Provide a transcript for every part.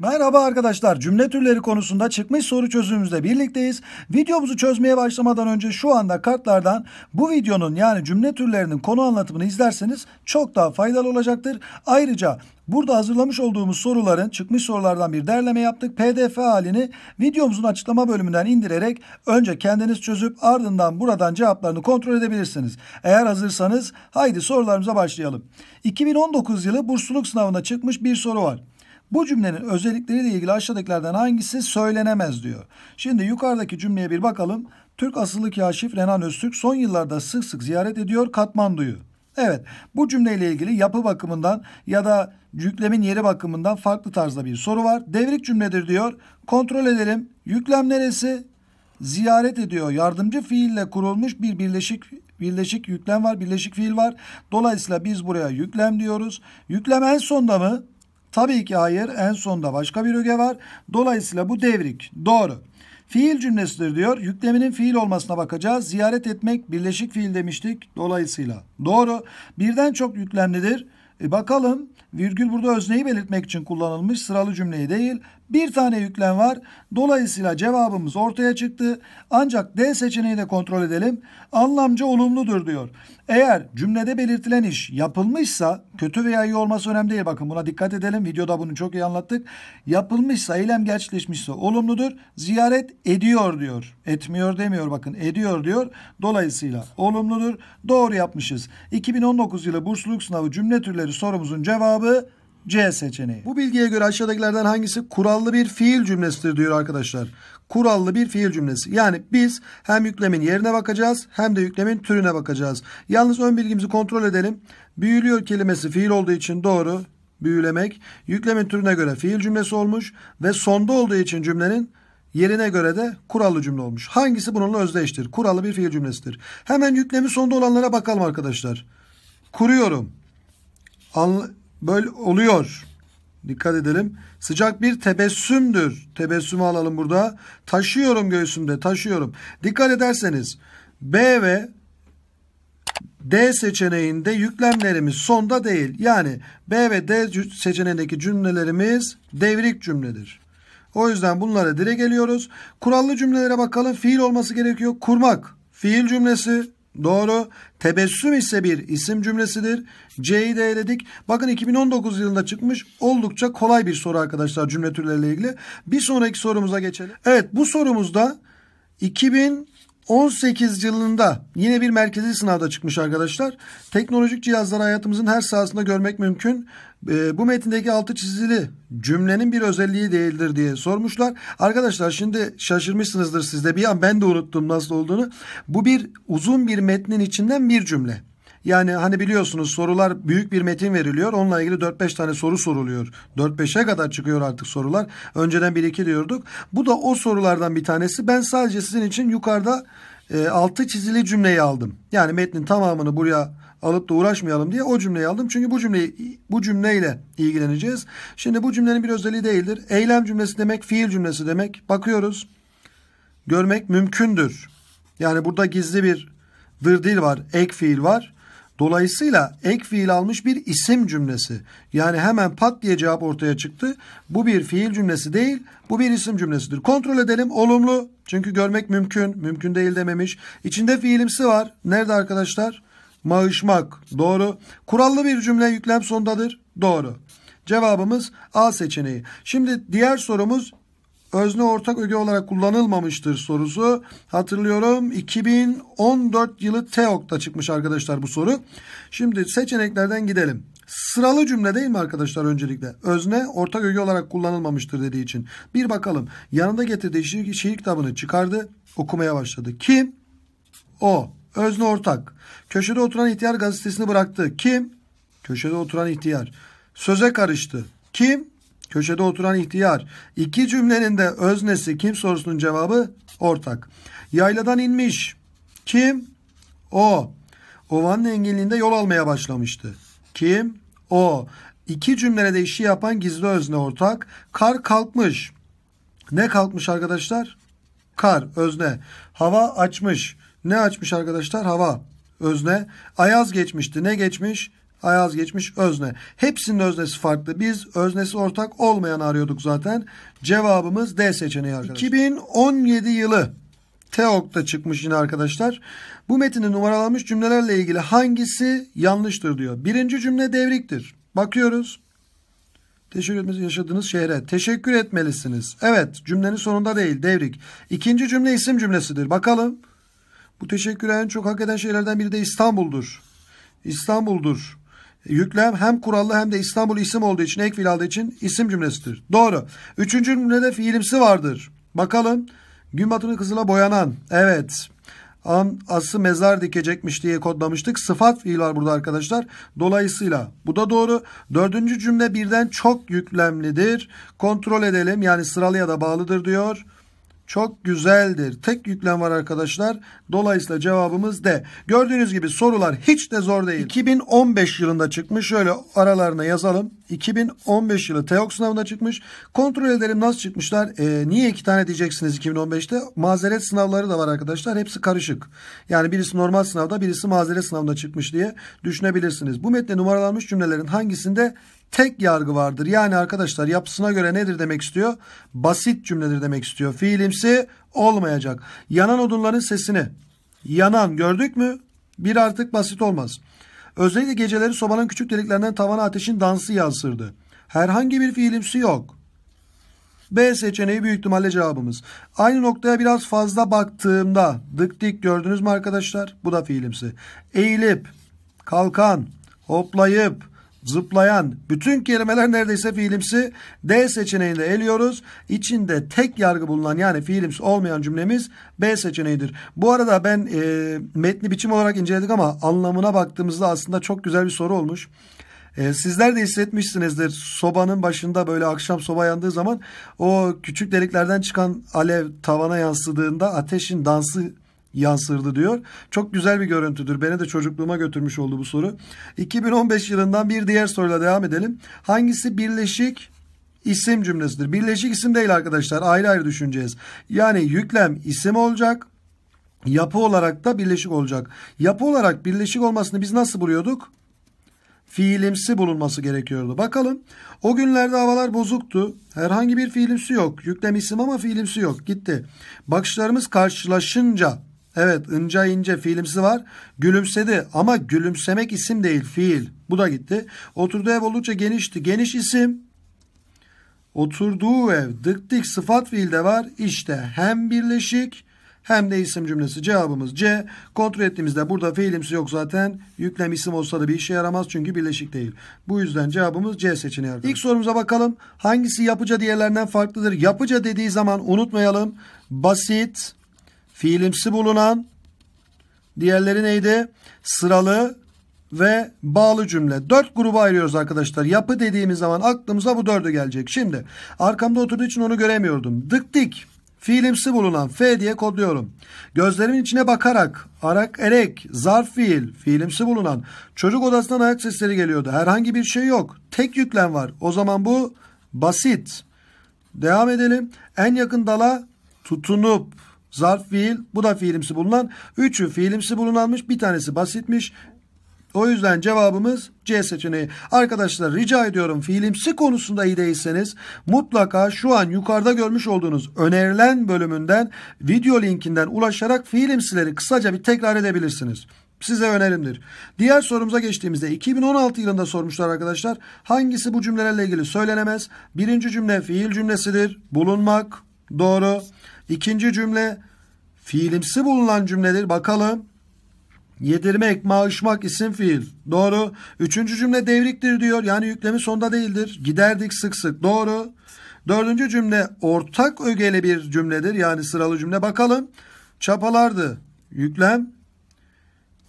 Merhaba arkadaşlar. Cümle türleri konusunda çıkmış soru çözümümüzle birlikteyiz. Videomuzu çözmeye başlamadan önce şu anda kartlardan bu videonun yani cümle türlerinin konu anlatımını izlerseniz çok daha faydalı olacaktır. Ayrıca burada hazırlamış olduğumuz soruların çıkmış sorulardan bir derleme yaptık. PDF halini videomuzun açıklama bölümünden indirerek önce kendiniz çözüp ardından buradan cevaplarını kontrol edebilirsiniz. Eğer hazırsanız haydi sorularımıza başlayalım. 2019 yılı bursluluk sınavına çıkmış bir soru var. Bu cümlenin özellikleriyle ilgili aşağıdakilerden hangisi söylenemez diyor. Şimdi yukarıdaki cümleye bir bakalım. Türk asıllı kaşif Renan Öztürk son yıllarda sık sık ziyaret ediyor Katmandu'yu. Evet bu cümleyle ilgili yapı bakımından ya da yüklemin yeri bakımından farklı tarzda bir soru var. Devrik cümledir diyor. Kontrol edelim. Yüklem neresi? Ziyaret ediyor. Yardımcı fiille kurulmuş bir birleşik birleşik yüklem var, birleşik fiil var. Dolayısıyla biz buraya yüklem diyoruz. Yüklem en sonda mı? Tabii ki hayır. En sonda başka bir öge var. Dolayısıyla bu devrik. Doğru. Fiil cümlesidir diyor. Yükleminin fiil olmasına bakacağız. Ziyaret etmek birleşik fiil demiştik. Dolayısıyla doğru. Birden çok yüklemlidir. E bakalım virgül burada özneyi belirtmek için kullanılmış sıralı cümleyi değil. Bir tane yüklem var. Dolayısıyla cevabımız ortaya çıktı. Ancak D seçeneği de kontrol edelim. Anlamca olumludur diyor. Eğer cümlede belirtilen iş yapılmışsa kötü veya iyi olması önemli değil. Bakın buna dikkat edelim. Videoda bunu çok iyi anlattık. Yapılmışsa eylem gerçekleşmişse olumludur. Ziyaret ediyor diyor. Etmiyor demiyor bakın ediyor diyor. Dolayısıyla olumludur. Doğru yapmışız. 2019 yılı bursluluk sınavı cümle türleri sorumuzun cevabı C seçeneği. Bu bilgiye göre aşağıdakilerden hangisi kurallı bir fiil cümlesidir diyor arkadaşlar. Kurallı bir fiil cümlesi. Yani biz hem yüklemin yerine bakacağız hem de yüklemin türüne bakacağız. Yalnız ön bilgimizi kontrol edelim. Büyülüyor kelimesi fiil olduğu için doğru. Büyülemek. Yüklemin türüne göre fiil cümlesi olmuş ve sonda olduğu için cümlenin Yerine göre de kurallı cümle olmuş. Hangisi bununla özdeştir? Kurallı bir fiil cümlesidir. Hemen yüklemi sonda olanlara bakalım arkadaşlar. Kuruyorum. Anla böyle oluyor. Dikkat edelim. Sıcak bir tebessümdür. Tebessümü alalım burada. Taşıyorum göğsümde, taşıyorum. Dikkat ederseniz B ve D seçeneğinde yüklemlerimiz sonda değil. Yani B ve D seçeneğindeki cümlelerimiz devrik cümledir. O yüzden bunlara dire geliyoruz. Kurallı cümlelere bakalım. Fiil olması gerekiyor. Kurmak. Fiil cümlesi Doğru. Tebessüm ise bir isim cümlesidir. C'yi de eledik. Bakın 2019 yılında çıkmış oldukça kolay bir soru arkadaşlar cümle türleriyle ilgili. Bir sonraki sorumuza geçelim. Evet bu sorumuzda 2000 2018 yılında yine bir merkezi sınavda çıkmış arkadaşlar. Teknolojik cihazları hayatımızın her sahasında görmek mümkün. E, bu metindeki altı çizili cümlenin bir özelliği değildir diye sormuşlar. Arkadaşlar şimdi şaşırmışsınızdır sizde bir an ben de unuttum nasıl olduğunu. Bu bir uzun bir metnin içinden bir cümle. Yani hani biliyorsunuz sorular büyük bir metin veriliyor. Onunla ilgili 4-5 tane soru soruluyor. 4-5'e kadar çıkıyor artık sorular. Önceden 1-2 diyorduk. Bu da o sorulardan bir tanesi. Ben sadece sizin için yukarıda e, altı çizili cümleyi aldım. Yani metnin tamamını buraya alıp da uğraşmayalım diye o cümleyi aldım. Çünkü bu cümleyi bu cümleyle ilgileneceğiz. Şimdi bu cümlenin bir özelliği değildir. Eylem cümlesi demek fiil cümlesi demek. Bakıyoruz. Görmek mümkündür. Yani burada gizli bir dır dil var, ek fiil var. Dolayısıyla ek fiil almış bir isim cümlesi. Yani hemen pat diye cevap ortaya çıktı. Bu bir fiil cümlesi değil, bu bir isim cümlesidir. Kontrol edelim. Olumlu. Çünkü görmek mümkün. Mümkün değil dememiş. İçinde fiilimsi var. Nerede arkadaşlar? Mağışmak. Doğru. Kurallı bir cümle yüklem sondadır. Doğru. Cevabımız A seçeneği. Şimdi diğer sorumuz özne ortak öge olarak kullanılmamıştır sorusu. Hatırlıyorum 2014 yılı TEOK'ta çıkmış arkadaşlar bu soru. Şimdi seçeneklerden gidelim. Sıralı cümle değil mi arkadaşlar öncelikle? Özne ortak öge olarak kullanılmamıştır dediği için. Bir bakalım. Yanında getirdiği şiir, şiir kitabını çıkardı. Okumaya başladı. Kim? O. Özne ortak. Köşede oturan ihtiyar gazetesini bıraktı. Kim? Köşede oturan ihtiyar. Söze karıştı. Kim? Köşede oturan ihtiyar. İki cümlenin de öznesi kim sorusunun cevabı ortak. Yayladan inmiş. Kim? O. Ovanın enginliğinde yol almaya başlamıştı. Kim? O. İki cümlede de işi yapan gizli özne ortak. Kar kalkmış. Ne kalkmış arkadaşlar? Kar, özne. Hava açmış. Ne açmış arkadaşlar? Hava, özne. Ayaz geçmişti. Ne geçmiş? Ayaz geçmiş özne. Hepsinin öznesi farklı. Biz öznesi ortak olmayan arıyorduk zaten. Cevabımız D seçeneği arkadaşlar. 2017 yılı TEOK'ta çıkmış yine arkadaşlar. Bu metinin numaralanmış cümlelerle ilgili hangisi yanlıştır diyor. Birinci cümle devriktir. Bakıyoruz. Teşekkür etmesi yaşadığınız şehre. Teşekkür etmelisiniz. Evet cümlenin sonunda değil devrik. İkinci cümle isim cümlesidir. Bakalım. Bu teşekkür en çok hak eden şeylerden biri de İstanbul'dur. İstanbul'dur yüklem hem kurallı hem de İstanbul isim olduğu için ek fiil aldığı için isim cümlesidir. Doğru. Üçüncü cümlede fiilimsi vardır. Bakalım. Gün batımı kızıla boyanan. Evet. An, ası mezar dikecekmiş diye kodlamıştık. Sıfat fiil var burada arkadaşlar. Dolayısıyla bu da doğru. Dördüncü cümle birden çok yüklemlidir. Kontrol edelim. Yani sıralı ya da bağlıdır diyor çok güzeldir. Tek yüklem var arkadaşlar. Dolayısıyla cevabımız D. Gördüğünüz gibi sorular hiç de zor değil. 2015 yılında çıkmış. Şöyle aralarına yazalım. 2015 yılı TEOK sınavına çıkmış. Kontrol edelim nasıl çıkmışlar. E, niye iki tane diyeceksiniz 2015'te? Mazeret sınavları da var arkadaşlar. Hepsi karışık. Yani birisi normal sınavda birisi mazeret sınavında çıkmış diye düşünebilirsiniz. Bu metne numaralanmış cümlelerin hangisinde tek yargı vardır? Yani arkadaşlar yapısına göre nedir demek istiyor? Basit cümledir demek istiyor. Fiilimsi olmayacak. Yanan odunların sesini. Yanan gördük mü? Bir artık basit olmaz. Özellikle geceleri sobanın küçük deliklerinden tavana ateşin dansı yansırdı. Herhangi bir fiilimsi yok. B seçeneği büyük ihtimalle cevabımız. Aynı noktaya biraz fazla baktığımda dik dik gördünüz mü arkadaşlar? Bu da fiilimsi. Eğilip, kalkan, hoplayıp, zıplayan bütün kelimeler neredeyse fiilimsi. D seçeneğinde eliyoruz. İçinde tek yargı bulunan yani fiilimsi olmayan cümlemiz B seçeneğidir. Bu arada ben e, metni biçim olarak inceledik ama anlamına baktığımızda aslında çok güzel bir soru olmuş. E, sizler de hissetmişsinizdir sobanın başında böyle akşam soba yandığı zaman o küçük deliklerden çıkan alev tavana yansıdığında ateşin dansı yansırdı diyor. Çok güzel bir görüntüdür. Beni de çocukluğuma götürmüş oldu bu soru. 2015 yılından bir diğer soruyla devam edelim. Hangisi birleşik isim cümlesidir? Birleşik isim değil arkadaşlar. Ayrı ayrı düşüneceğiz. Yani yüklem isim olacak. Yapı olarak da birleşik olacak. Yapı olarak birleşik olmasını biz nasıl buluyorduk? fiilimsi bulunması gerekiyordu. Bakalım o günlerde havalar bozuktu. Herhangi bir fiilimsi yok. Yüklem isim ama fiilimsi yok. Gitti. Bakışlarımız karşılaşınca Evet ince ince fiilimsi var. Gülümsedi ama gülümsemek isim değil fiil. Bu da gitti. Oturduğu ev oldukça genişti. Geniş isim. Oturduğu ev dık dik sıfat fiilde var. İşte hem birleşik hem de isim cümlesi. Cevabımız C. Kontrol ettiğimizde burada fiilimsi yok zaten. Yüklem isim olsa da bir işe yaramaz çünkü birleşik değil. Bu yüzden cevabımız C seçeneği arkadaşlar. İlk sorumuza bakalım. Hangisi yapıcı diğerlerinden farklıdır? Yapıcı dediği zaman unutmayalım. Basit, fiilimsi bulunan diğerleri neydi? Sıralı ve bağlı cümle. Dört gruba ayırıyoruz arkadaşlar. Yapı dediğimiz zaman aklımıza bu dördü gelecek. Şimdi arkamda oturduğu için onu göremiyordum. Dık dik fiilimsi bulunan F diye kodluyorum. Gözlerimin içine bakarak, arak erek, zarf fiil, fiilimsi bulunan. Çocuk odasından ayak sesleri geliyordu. Herhangi bir şey yok. Tek yüklem var. O zaman bu basit. Devam edelim. En yakın dala tutunup zarf fiil. Bu da fiilimsi bulunan. Üçü fiilimsi bulunanmış. Bir tanesi basitmiş. O yüzden cevabımız C seçeneği. Arkadaşlar rica ediyorum fiilimsi konusunda iyi değilseniz mutlaka şu an yukarıda görmüş olduğunuz önerilen bölümünden video linkinden ulaşarak fiilimsileri kısaca bir tekrar edebilirsiniz. Size önerimdir. Diğer sorumuza geçtiğimizde 2016 yılında sormuşlar arkadaşlar. Hangisi bu cümlelerle ilgili söylenemez? Birinci cümle fiil cümlesidir. Bulunmak. Doğru. İkinci cümle fiilimsi bulunan cümledir. Bakalım. Yedirmek, maaşmak isim fiil. Doğru. Üçüncü cümle devriktir diyor. Yani yüklemi sonda değildir. Giderdik sık sık. Doğru. Dördüncü cümle ortak ögeli bir cümledir. Yani sıralı cümle. Bakalım. Çapalardı. Yüklem.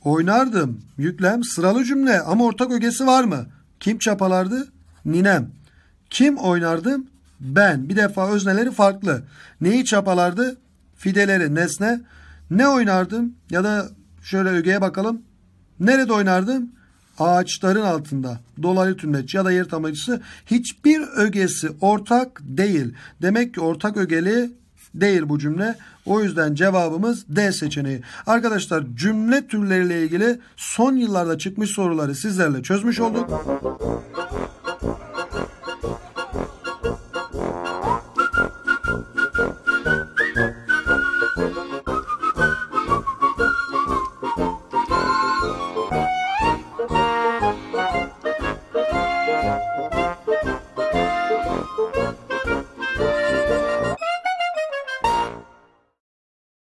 Oynardım. Yüklem. Sıralı cümle. Ama ortak ögesi var mı? Kim çapalardı? Ninem. Kim oynardım? ben. Bir defa özneleri farklı. Neyi çapalardı? Fideleri, nesne. Ne oynardım? Ya da şöyle ögeye bakalım. Nerede oynardım? Ağaçların altında. Dolaylı tümleç ya da yer tamacısı. Hiçbir ögesi ortak değil. Demek ki ortak ögeli değil bu cümle. O yüzden cevabımız D seçeneği. Arkadaşlar cümle türleriyle ilgili son yıllarda çıkmış soruları sizlerle çözmüş olduk.